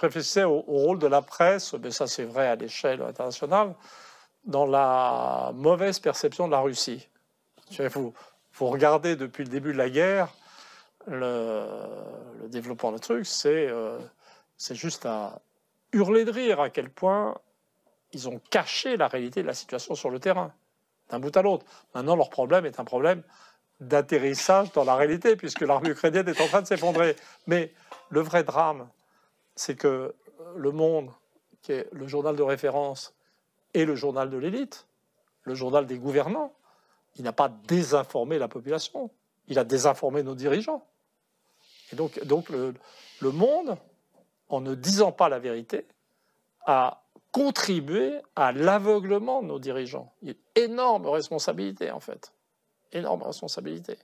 réfléchissais au, rôle de la presse, mais ça c'est vrai à l'échelle internationale, dans la mauvaise perception de la Russie. Vous, vous regardez depuis le début de la guerre, le, développement de truc, c'est euh, c'est juste à hurler de rire à quel point ils ont caché la réalité de la situation sur le terrain, d'un bout à l'autre. Maintenant, leur problème est un problème d'atterrissage dans la réalité, puisque l'armée ukrainienne est en train de s'effondrer. Mais le vrai drame, c'est que Le Monde, qui est le journal de référence, et le journal de l'élite, le journal des gouvernants. Il n'a pas désinformé la population, il a désinformé nos dirigeants. Et donc, le, Monde, en ne disant pas la vérité, a contribué à l'aveuglement de nos dirigeants. Il y a une énorme responsabilité, en fait. Énorme responsabilité.